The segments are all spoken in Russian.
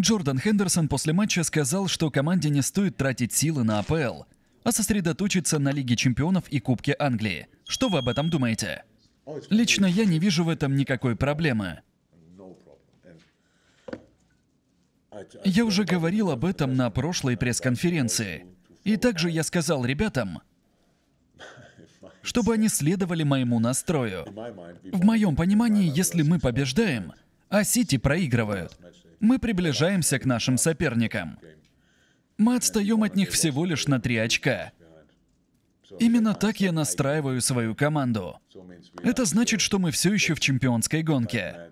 Джордан Хендерсон после матча сказал, что команде не стоит тратить силы на АПЛ, а сосредоточиться на Лиге чемпионов и Кубке Англии. Что вы об этом думаете? Лично я не вижу в этом никакой проблемы. Я уже говорил об этом на прошлой пресс-конференции. И также я сказал ребятам, чтобы они следовали моему настрою. В моем понимании, если мы побеждаем, а Сити проигрывают, мы приближаемся к нашим соперникам. Мы отстаем от них всего лишь на три очка. Именно так я настраиваю свою команду. Это значит, что мы все еще в чемпионской гонке.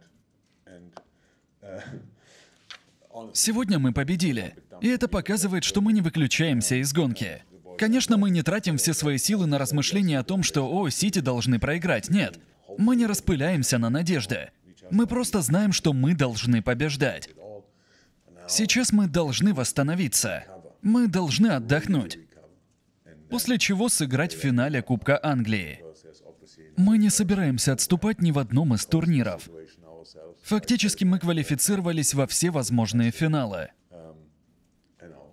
Сегодня мы победили, и это показывает, что мы не выключаемся из гонки. Конечно, мы не тратим все свои силы на размышления о том, что «О, Сити должны проиграть». Нет, мы не распыляемся на надежды. Мы просто знаем, что мы должны побеждать. Сейчас мы должны восстановиться. Мы должны отдохнуть. После чего сыграть в финале Кубка Англии. Мы не собираемся отступать ни в одном из турниров. Фактически мы квалифицировались во все возможные финалы.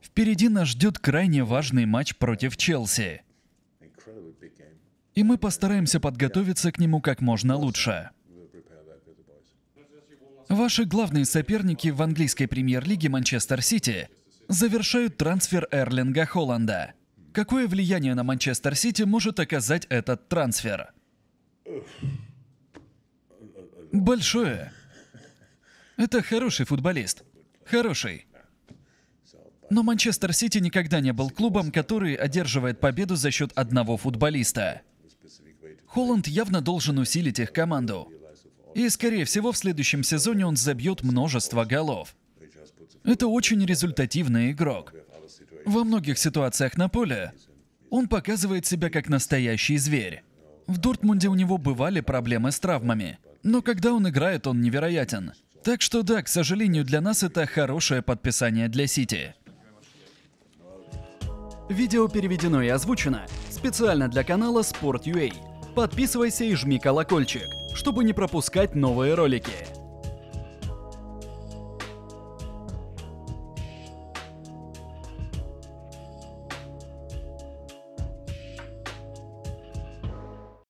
Впереди нас ждет крайне важный матч против Челси. И мы постараемся подготовиться к нему как можно лучше. Ваши главные соперники в английской премьер-лиге Манчестер Сити завершают трансфер Эрлинга Холланда. Какое влияние на Манчестер Сити может оказать этот трансфер? Большое. Это хороший футболист. Хороший. Но Манчестер Сити никогда не был клубом, который одерживает победу за счет одного футболиста. Холланд явно должен усилить их команду. И, скорее всего, в следующем сезоне он забьет множество голов. Это очень результативный игрок. Во многих ситуациях на поле он показывает себя как настоящий зверь. В Дортмунде у него бывали проблемы с травмами, но когда он играет, он невероятен. Так что да, к сожалению, для нас это хорошее подписание для Сити. Видео переведено и озвучено специально для канала Sport.ua. Подписывайся и жми колокольчик, чтобы не пропускать новые ролики.